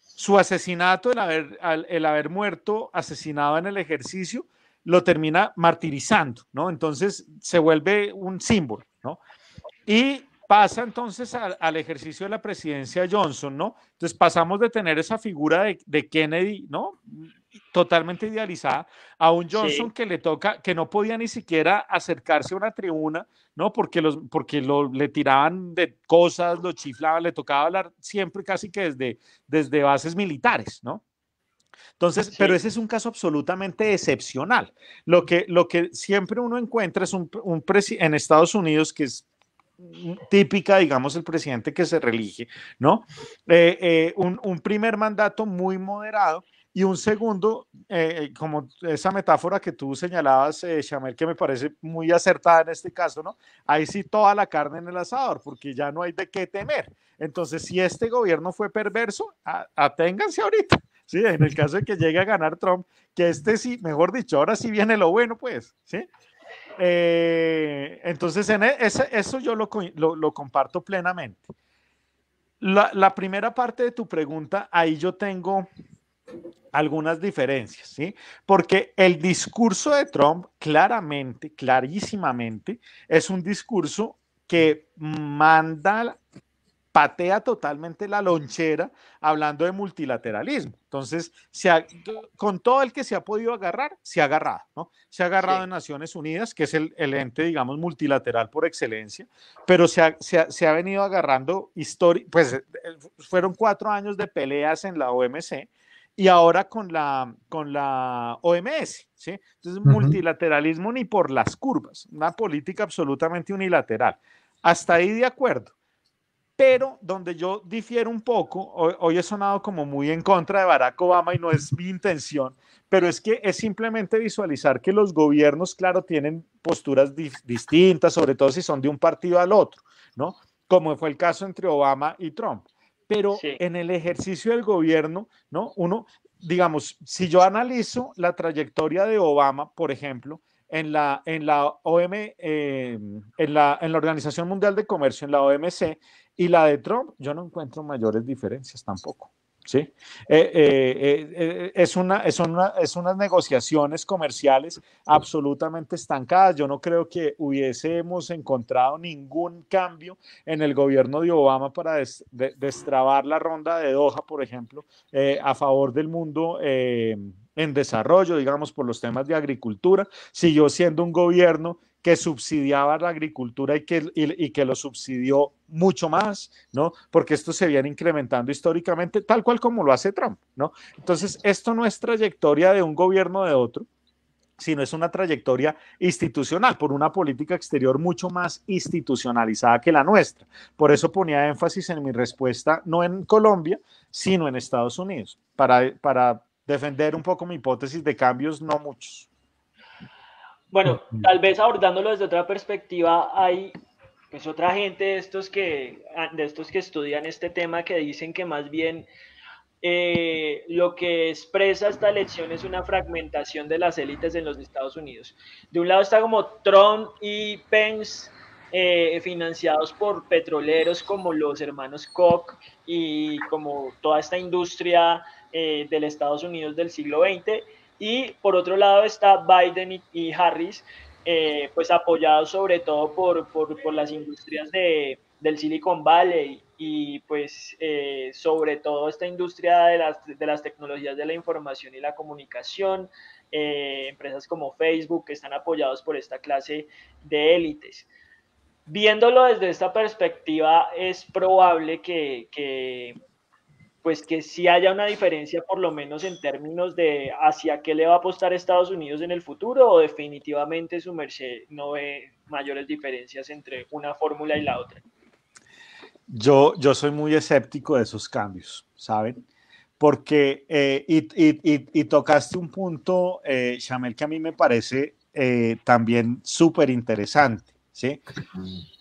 Su asesinato, el haber, muerto asesinado en el ejercicio, lo termina martirizando, ¿no? Entonces se vuelve un símbolo, ¿no? Y pasa entonces al ejercicio de la presidencia Johnson, ¿no? Entonces pasamos de tener esa figura de Kennedy, ¿no? totalmente idealizada, a un Johnson que le toca, que no podía ni siquiera acercarse a una tribuna, ¿no? Porque, los, porque lo, le tiraban de cosas, lo chiflaban, le tocaba hablar siempre casi que desde, desde bases militares, ¿no? Entonces, pero ese es un caso absolutamente excepcional. Lo que, lo que siempre uno encuentra es un, un en Estados Unidos que es típica, digamos, el presidente que se relige, ¿no? Eh, eh, un, un primer mandato muy moderado y un segundo, eh, eh, como esa metáfora que tú señalabas, eh, que me parece muy acertada en este caso, ¿no? Ahí sí toda la carne en el asador, porque ya no hay de qué temer. Entonces, si este gobierno fue perverso, aténganse ahorita, ¿sí? En el caso de que llegue a ganar Trump, que este sí, mejor dicho, ahora sí viene lo bueno, pues, ¿sí? Eh, entonces, en e, eso yo lo, comparto plenamente. la primera parte de tu pregunta, ahí yo tengo algunas diferencias, ¿sí? Porque el discurso de Trump claramente, clarísimamente, es un discurso que manda, patea totalmente la lonchera hablando de multilateralismo. Entonces, con todo el que se ha podido agarrar, se ha agarrado, ¿no? Se ha agarrado en Naciones Unidas, que es el, el, ente, digamos, multilateral por excelencia, pero se ha, venido agarrando históricamente, pues eh, fueron cuatro años de peleas en la OMC, y ahora con la, con la OMS. ¿sí? Entonces, multilateralismo ni por las curvas, una política absolutamente unilateral. Hasta ahí de acuerdo. Pero donde yo difiero un poco, hoy, he sonado como muy en contra de Barack Obama y no es mi intención, pero es que es simplemente visualizar que los gobiernos, claro, tienen posturas distintas, sobre todo si son de un partido al otro, ¿no? Como fue el caso entre Obama y Trump pero en el ejercicio del gobierno, ¿no? Uno, digamos, si yo analizo la trayectoria de Obama, por ejemplo, en la, en la OM, eh, en, la, en la Organización Mundial de Comercio, en la OMC, y la de Trump, yo no encuentro mayores diferencias tampoco. ¿sí? Eh, eh, eh, es, una, es, unas negociaciones comerciales absolutamente estancadas. Yo no creo que hubiésemos encontrado ningún cambio en el gobierno de Obama para destrabar la ronda de Doha, por ejemplo, a favor del mundo en desarrollo, digamos, por los temas de agricultura. Siguió siendo un gobierno que subsidiaba la agricultura y que, y, que lo subsidió mucho más, ¿no? Porque esto se viene incrementando históricamente, tal cual como lo hace Trump, ¿no? Entonces, esto no es trayectoria de un gobierno de otro, sino es una trayectoria institucional, por una política exterior mucho más institucionalizada que la nuestra. Por eso ponía énfasis en mi respuesta, no en Colombia, sino en Estados Unidos, para, para defender un poco mi hipótesis de cambios no muchos. Bueno, tal vez abordándolo desde otra perspectiva, hay pues otra gente de estos que, ah, de estos que estudian este tema que dicen que más bien eh, lo que expresa esta elección es una fragmentación de las élites en los Estados Unidos. De un lado está como Trump y Pence eh, financiados por petroleros como los hermanos Koch y como toda esta industria eh, del Estados Unidos del siglo XX y por otro lado está Biden y, Harris, eh, pues apoyados sobre todo por, por, por las industrias de, del Silicon Valley y pues eh, sobre todo esta industria de las, de las tecnologías de la información y la comunicación, eh, empresas como Facebook que están apoyados por esta clase de élites. Viéndolo desde esta perspectiva, es probable que, que pues que si haya una diferencia por lo menos en términos de hacia qué le va a apostar Estados Unidos en el futuro o definitivamente su merced no ve mayores diferencias entre una fórmula y la otra. Yo, yo soy muy escéptico de esos cambios, ¿saben? Porque, eh, y, tocaste un punto, eh, que a mí me parece eh, también súper interesante. ¿sí?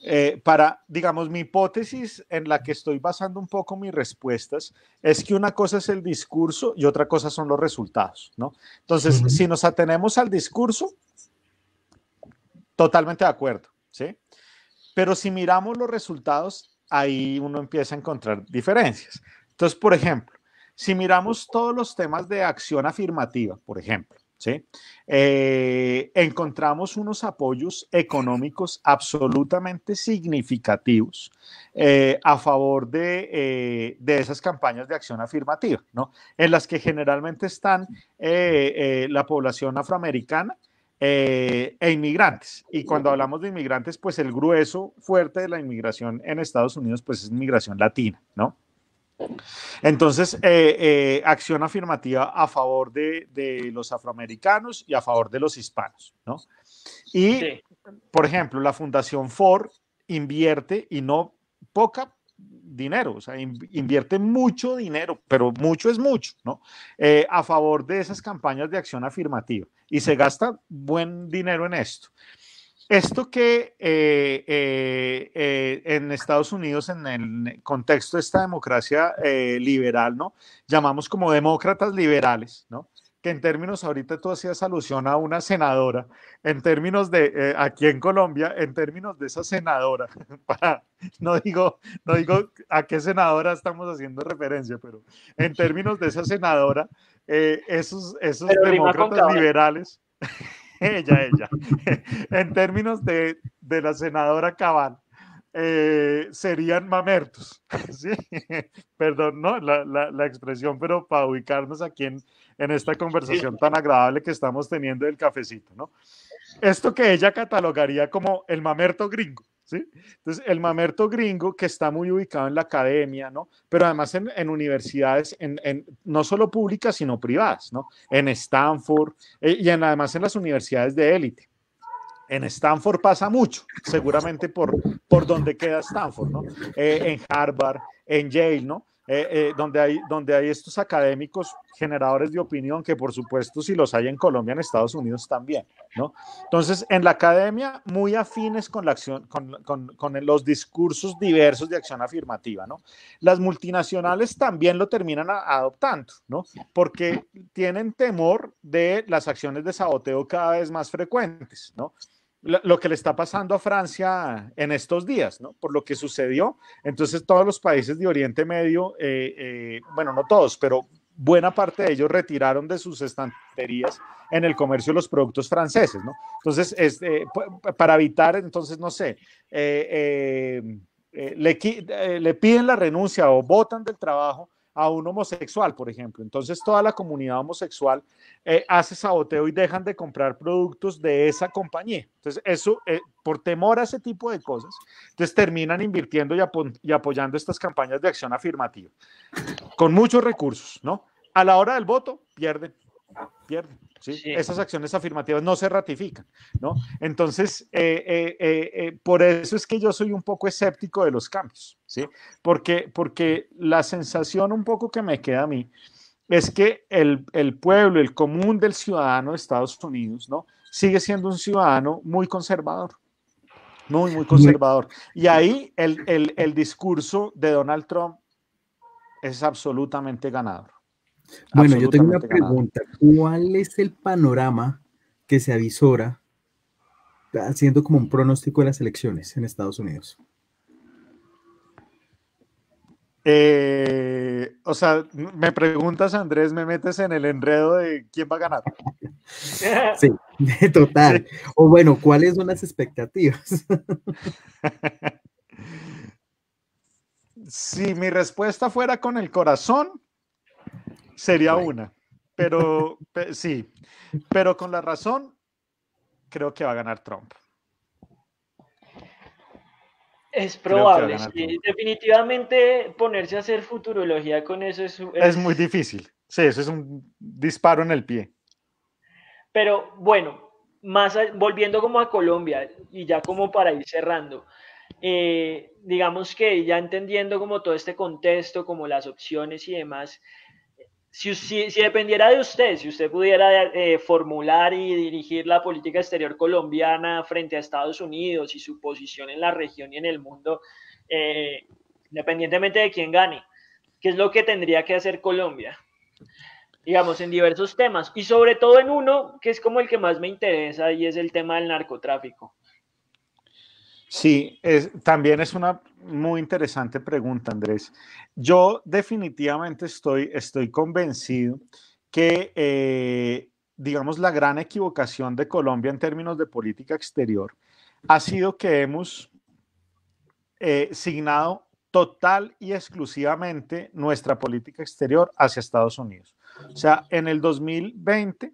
Eh, para, digamos, mi hipótesis en la que estoy basando un poco mis respuestas es que una cosa es el discurso y otra cosa son los resultados, ¿no? Entonces, si nos atenemos al discurso, totalmente de acuerdo, ¿sí? Pero si miramos los resultados, ahí uno empieza a encontrar diferencias. Entonces, por ejemplo, si miramos todos los temas de acción afirmativa, por ejemplo, eh, encontramos unos apoyos económicos absolutamente significativos eh, a favor de, eh, de, esas campañas de acción afirmativa, ¿no? En las que generalmente están la población afroamericana. e inmigrantes. Y cuando hablamos de inmigrantes, pues el grueso fuerte de la inmigración en Estados Unidos, pues es inmigración latina, ¿no? Entonces, eh, eh, acción afirmativa a favor de, los afroamericanos y a favor de los hispanos, ¿no? Y, por ejemplo, la Fundación Ford invierte y no poca dinero, o sea, invierte mucho dinero, pero mucho es mucho, ¿no? Eh, a favor de esas campañas de acción afirmativa y se gasta buen dinero en esto. Esto que eh, eh, eh, en Estados Unidos, en el contexto de esta democracia liberal, ¿no? Llamamos como demócratas liberales, ¿no? Que en términos, ahorita tú hacías alusión a una senadora, en términos de, aquí en Colombia, en términos de esa senadora, no, digo, no digo a qué senadora estamos haciendo referencia, pero en términos de esa senadora, esos, esos demócratas liberales. ella, ella. en términos de, de la senadora Cabal, eh, serían mamertos. Perdón, ¿no? La, expresión, pero para ubicarnos aquí en, en esta conversación tan agradable que estamos teniendo del cafecito, ¿no? Esto que ella catalogaría como el mamerto gringo. Entonces, el mamerto gringo, que está muy ubicado en la academia, ¿no? Pero además en, universidades, en, no solo públicas, sino privadas, ¿no? En Stanford eh, y además en las universidades de élite. En Stanford pasa mucho, seguramente por, por donde queda Stanford, ¿no? Eh, en Harvard, en Yale, ¿no? Eh, eh, donde, hay, donde hay estos académicos generadores de opinión, que por supuesto si los hay en Colombia, en Estados Unidos también, ¿no? Entonces, en la academia, muy afines con, la acción, con, con, con los discursos diversos de acción afirmativa, ¿no? Las multinacionales también lo terminan adoptando, ¿no? Porque tienen temor de las acciones de saboteo cada vez más frecuentes, ¿no? lo que le está pasando a Francia en estos días, ¿no? Por lo que sucedió. Entonces todos los países de Oriente Medio, eh, eh, bueno, no todos, pero buena parte de ellos retiraron de sus estanterías en el comercio los productos franceses, Entonces, eh, para evitar, entonces, no sé, le, le piden la renuncia o votan del trabajo a un homosexual, por ejemplo. Entonces toda la comunidad homosexual eh, hace saboteo y dejan de comprar productos de esa compañía. Entonces eso, eh, por temor a ese tipo de cosas, entonces terminan invirtiendo y, y apoyando estas campañas de acción afirmativa, con muchos recursos, ¿no? A la hora del voto, pierden, pierden. Esas acciones afirmativas no se ratifican, ¿no? Entonces, eh, eh, eh, por eso es que yo soy un poco escéptico de los cambios, ¿sí? Porque, porque la sensación un poco que me queda a mí es que el, pueblo, el común del ciudadano de Estados Unidos, ¿no? Sigue siendo un ciudadano muy conservador, muy, muy conservador. Y ahí el, el discurso de Donald Trump es absolutamente ganador. Bueno, yo tengo una pregunta. ¿Cuál es el panorama que se avisora ah, haciendo como un pronóstico de las elecciones en Estados Unidos? Eh, o sea, me preguntas, Andrés, me metes en el enredo de quién va a ganar. Sí, total. O bueno, ¿cuáles son las expectativas? si mi respuesta fuera con el corazón, Sería una, pero sí, pero con la razón, creo que va a ganar Trump. Es probable, Definitivamente ponerse a hacer futurología con eso es, muy difícil. Sí, eso es un disparo en el pie. Pero bueno, más volviendo como a Colombia y ya como para ir cerrando, eh, digamos que ya entendiendo como todo este contexto, como las opciones y demás, si, dependiera de usted, si usted pudiera eh, formular y dirigir la política exterior colombiana frente a Estados Unidos y su posición en la región y en el mundo, eh, independientemente de quién gane, ¿qué es lo que tendría que hacer Colombia? Digamos, en diversos temas, y sobre todo en uno que es como el que más me interesa, y es el tema del narcotráfico. Sí, también es una muy interesante pregunta, Andrés. Yo definitivamente estoy, estoy convencido que, eh, digamos, la gran equivocación de Colombia en términos de política exterior ha sido que hemos eh, signado total y exclusivamente nuestra política exterior hacia Estados Unidos. O sea, en el 2020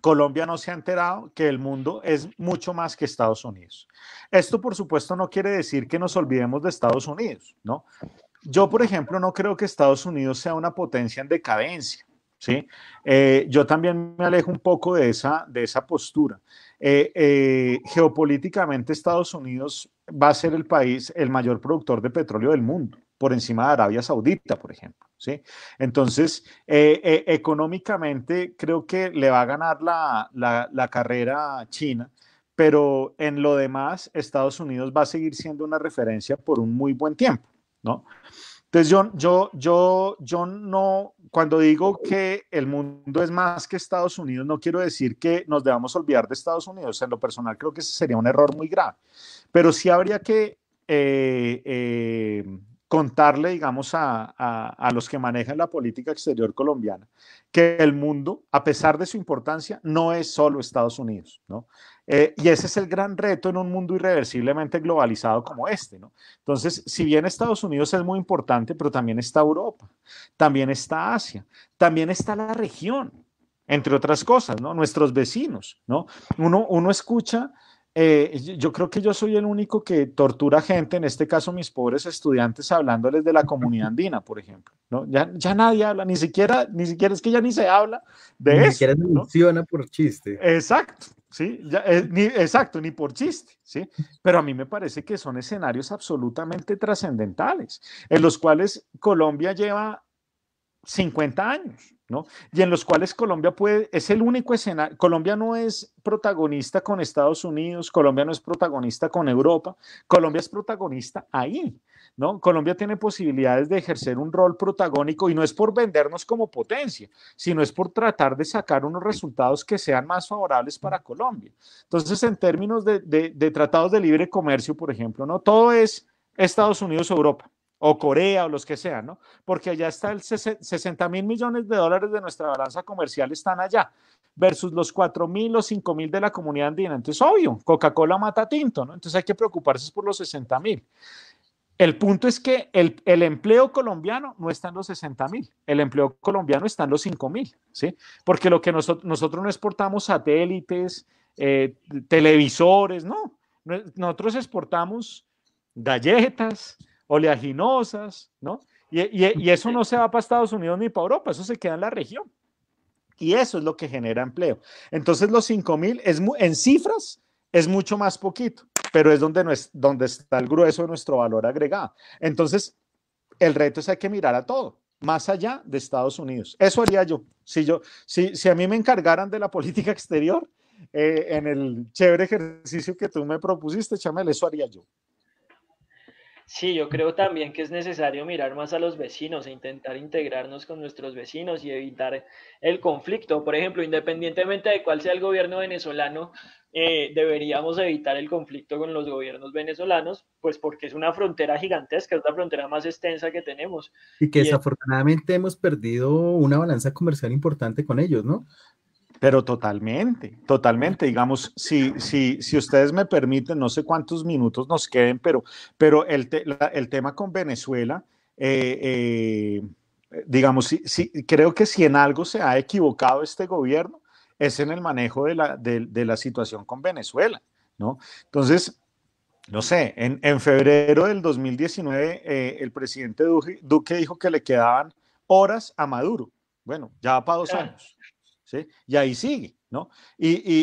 Colombia no se ha enterado que el mundo es mucho más que Estados Unidos. Esto, por supuesto, no quiere decir que nos olvidemos de Estados Unidos, ¿no? Yo, por ejemplo, no creo que Estados Unidos sea una potencia en decadencia, ¿sí? Eh, yo también me alejo un poco de esa, de esa postura. Eh, eh, geopolíticamente, Estados Unidos va a ser el país, el mayor productor de petróleo del mundo por encima de Arabia Saudita, por ejemplo. ¿sí? Entonces, eh, eh, económicamente creo que le va a ganar la, la, la carrera China, pero en lo demás, Estados Unidos va a seguir siendo una referencia por un muy buen tiempo. ¿no? Entonces, yo, yo, yo, yo no, cuando digo que el mundo es más que Estados Unidos, no quiero decir que nos debamos olvidar de Estados Unidos. En lo personal, creo que ese sería un error muy grave. Pero sí habría que eh, contarle, digamos, a, los que manejan la política exterior colombiana, que el mundo, a pesar de su importancia, no es solo Estados Unidos, ¿no? Eh, y ese es el gran reto en un mundo irreversiblemente globalizado como este, ¿no? Entonces, si bien Estados Unidos es muy importante, pero también está Europa, también está Asia, también está la región, entre otras cosas, ¿no? Nuestros vecinos, ¿no? Uno, uno escucha eh, yo creo que yo soy el único que tortura gente, en este caso mis pobres estudiantes, hablándoles de la comunidad andina, por ejemplo. Ya, ya nadie habla, ni siquiera, ni siquiera es que ya ni se habla de eso. Ni siquiera se por chiste. Exacto, sí, ya, eh, ni, exacto, ni por chiste, sí. Pero a mí me parece que son escenarios absolutamente trascendentales, en los cuales Colombia lleva 50 años y en los cuales Colombia puede, es el único escenario, Colombia no es protagonista con Estados Unidos, Colombia no es protagonista con Europa, Colombia es protagonista ahí, ¿no? Colombia tiene posibilidades de ejercer un rol protagónico y no es por vendernos como potencia, sino es por tratar de sacar unos resultados que sean más favorables para Colombia. Entonces, en términos de, de tratados de libre comercio, por ejemplo, ¿no? Todo es Estados Unidos-Europa o Corea o los que sean, ¿no? Porque allá está el 60 mil millones de dólares de nuestra balanza comercial están allá, versus los 4 mil o 5 mil de la comunidad andina. Entonces, obvio, Coca-Cola mata tinto, ¿no? Entonces hay que preocuparse por los 60 mil. El punto es que el, empleo colombiano no está en los 60 mil, el empleo colombiano está en los 5 mil, ¿sí? Porque lo que nosotros, nosotros no exportamos satélites, eh, televisores, no. Nosotros exportamos galletas, oleaginosas, ¿no? Y, eso no se va para Estados Unidos ni para Europa, eso se queda en la región. Y eso es lo que genera empleo. Entonces los 5 mil en cifras es mucho más poquito, pero es donde, está el grueso de nuestro valor agregado. Entonces, el reto es hay que mirar a todo, más allá de Estados Unidos. Eso haría yo. Si, yo, si, a mí me encargaran de la política exterior, eh, en el chévere ejercicio que tú me propusiste, Chamel, eso haría yo. Sí, yo creo también que es necesario mirar más a los vecinos e intentar integrarnos con nuestros vecinos y evitar el conflicto. Por ejemplo, independientemente de cuál sea el gobierno venezolano, eh, deberíamos evitar el conflicto con los gobiernos venezolanos, pues porque es una frontera gigantesca, es la frontera más extensa que tenemos. Y que desafortunadamente hemos perdido una balanza comercial importante con ellos, ¿no? Pero totalmente, totalmente. Digamos, si, si, si ustedes me permiten, no sé cuántos minutos nos queden, pero, pero el, tema con Venezuela, eh, eh, digamos, si, si, creo que si en algo se ha equivocado este gobierno, es en el manejo de la, de, la situación con Venezuela, ¿no? Entonces, no sé, en, febrero del 2019, eh, el presidente Duque, Duque dijo que le quedaban horas a Maduro. Bueno, ya para dos años. Y ahí sigue, ¿no? Y,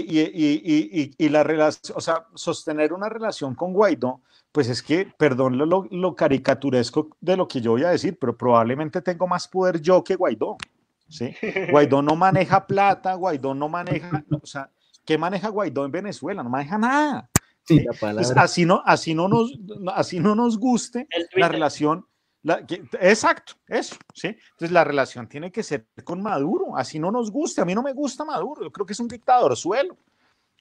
la relación, o sea, sostener una relación con Guaidó, pues es que, perdón lo, caricaturesco de lo que yo voy a decir, pero probablemente tengo más poder yo que Guaidó, ¿sí? Guaidó no maneja plata, Guaidó no maneja, o sea, ¿qué maneja Guaidó en Venezuela? No maneja nada. Pues así no, así no nos, así no nos guste la relación exacto, eso, ¿sí? Entonces la relación tiene que ser con Maduro, así no nos guste, a mí no me gusta Maduro, yo creo que es un dictador suelo,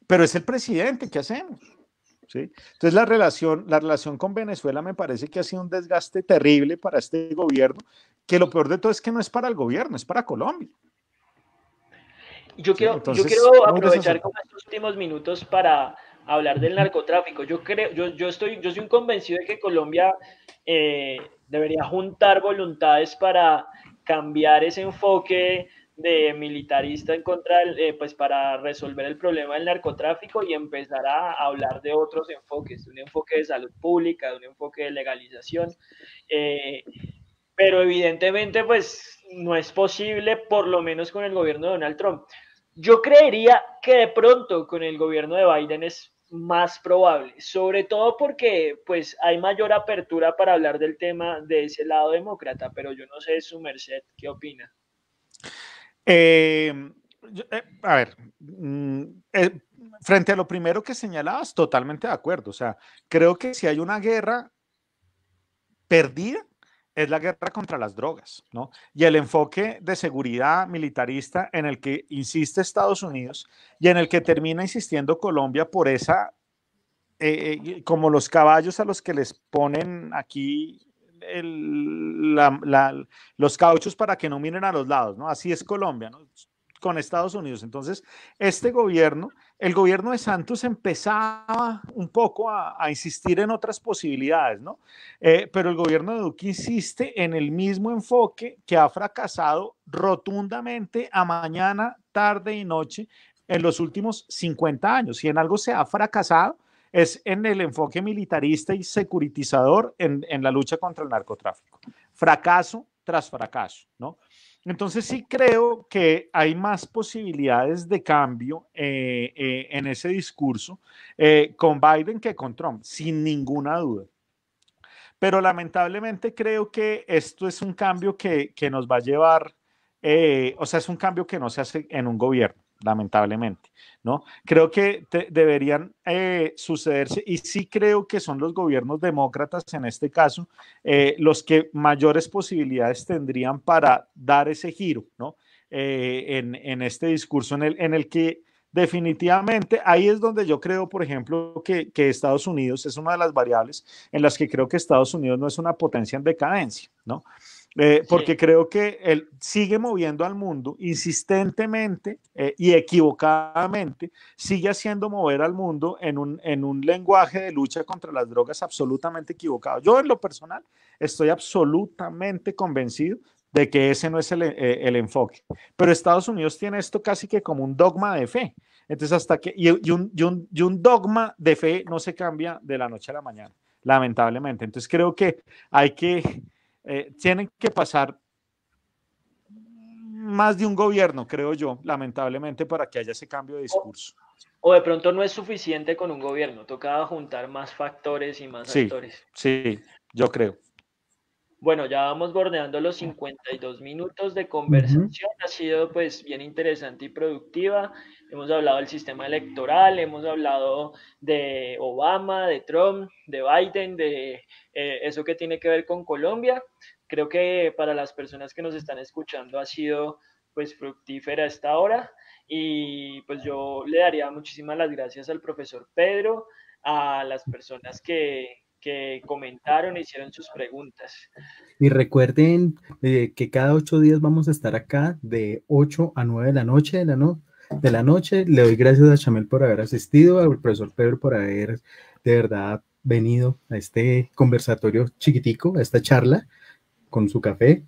pero es el presidente, ¿qué hacemos? Entonces la relación, la relación con Venezuela me parece que ha sido un desgaste terrible para este gobierno, que lo peor de todo es que no es para el gobierno, es para Colombia. Yo quiero, aprovechar con estos últimos minutos para hablar del narcotráfico. Yo creo, yo, estoy, yo soy un convencido de que Colombia eh, debería juntar voluntades para cambiar ese enfoque de militarista en contra, eh, pues para resolver el problema del narcotráfico y empezar a hablar de otros enfoques, de un enfoque de salud pública, de un enfoque de legalización. Eh, pero evidentemente, pues no es posible, por lo menos con el gobierno de Donald Trump. Yo creería que de pronto con el gobierno de Biden es más probable, sobre todo porque pues hay mayor apertura para hablar del tema de ese lado demócrata, pero yo no sé su merced, ¿qué opina? Em, eh, a ver, mm, eh, frente a lo primero que señalabas, totalmente de acuerdo, o sea, creo que si hay una guerra perdida, es la guerra contra las drogas, ¿no? Y el enfoque de seguridad militarista en el que insiste Estados Unidos y en el que termina insistiendo Colombia por esa, eh, eh, como los caballos a los que les ponen aquí los cauchos para que no miren a los lados, ¿no? Así es Colombia, ¿no? con Estados Unidos. Entonces, este gobierno, el gobierno de Santos empezaba un poco a, insistir en otras posibilidades, ¿no? Eh, pero el gobierno de Duque insiste en el mismo enfoque que ha fracasado rotundamente a mañana, tarde y noche en los últimos 50 años. Y en algo se ha fracasado, es en el enfoque militarista y securitizador en, en la lucha contra el narcotráfico. Fracaso tras fracaso, ¿no? Entonces sí creo que hay más posibilidades de cambio eh, eh, en ese discurso eh, con Biden que con Trump, sin ninguna duda. Pero lamentablemente creo que esto es un cambio que, que nos va a llevar, o sea, es un cambio que no se hace en un gobierno lamentablemente, ¿no? Creo que deberían eh, sucederse, y sí creo que son los gobiernos demócratas en este caso eh, los que mayores posibilidades tendrían para dar ese giro, ¿no? Eh, en, este discurso en el, en el que definitivamente ahí es donde yo creo, por ejemplo, que, que, Estados Unidos es una de las variables en las que creo que Estados Unidos no es una potencia en decadencia, ¿no? Eh, porque creo que él sigue moviendo al mundo insistentemente eh, y equivocadamente, sigue haciendo mover al mundo en un, en un lenguaje de lucha contra las drogas absolutamente equivocado. Yo en lo personal estoy absolutamente convencido de que ese no es el, eh, el enfoque. Pero Estados Unidos tiene esto casi que como un dogma de fe. Entonces, hasta que, y, un, y, un, y un dogma de fe no se cambia de la noche a la mañana, lamentablemente. Entonces, creo que hay que eh, tienen que pasar más de un gobierno, creo yo, lamentablemente, para que haya ese cambio de discurso. O, de pronto no es suficiente con un gobierno, toca juntar más factores y más actores. Sí, yo creo. Bueno, ya vamos bordeando los 52 minutos de conversación. Ha sido pues bien interesante y productiva. Hemos hablado del sistema electoral, hemos hablado de Obama, de Trump, de Biden, de eh, eso que tiene que ver con Colombia. Creo que para las personas que nos están escuchando ha sido pues fructífera esta hora y pues yo le daría muchísimas las gracias al profesor Pedro, a las personas que, que comentaron e hicieron sus preguntas. Y recuerden eh, que cada ocho días vamos a estar acá de 8 a 9 de la noche, de la, noche de la noche. Le doy gracias a Chamel por haber asistido, al profesor Pedro por haber de verdad venido a este conversatorio chiquitico, a esta charla con su café.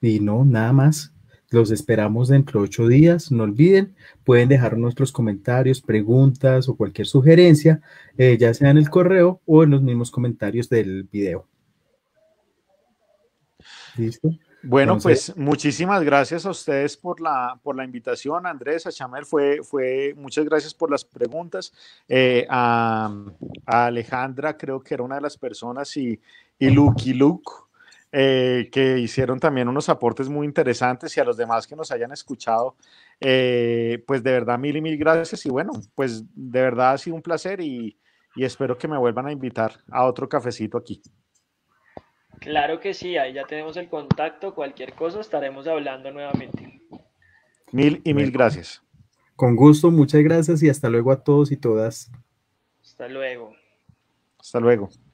Y no, nada más. Los esperamos dentro de ocho días. No olviden, pueden dejar nuestros comentarios, preguntas o cualquier sugerencia, eh, ya sea en el correo o en los mismos comentarios del video. ¿Listo? Bueno, pues muchísimas gracias a ustedes por la, invitación, Andrés, a Chamel, fue, fue, muchas gracias por las preguntas. Eh, a, Alejandra, creo que era una de las personas, y, y Luke, y eh, que hicieron también unos aportes muy interesantes, y a los demás que nos hayan escuchado, eh, pues de verdad mil y mil gracias, y bueno, pues de verdad ha sido un placer y espero que me vuelvan a invitar a otro cafecito aquí. Claro que sí, ahí ya tenemos el contacto, cualquier cosa estaremos hablando nuevamente. Mil y mil gracias. Con gusto, muchas gracias y hasta luego a todos y todas. Hasta luego. Hasta luego.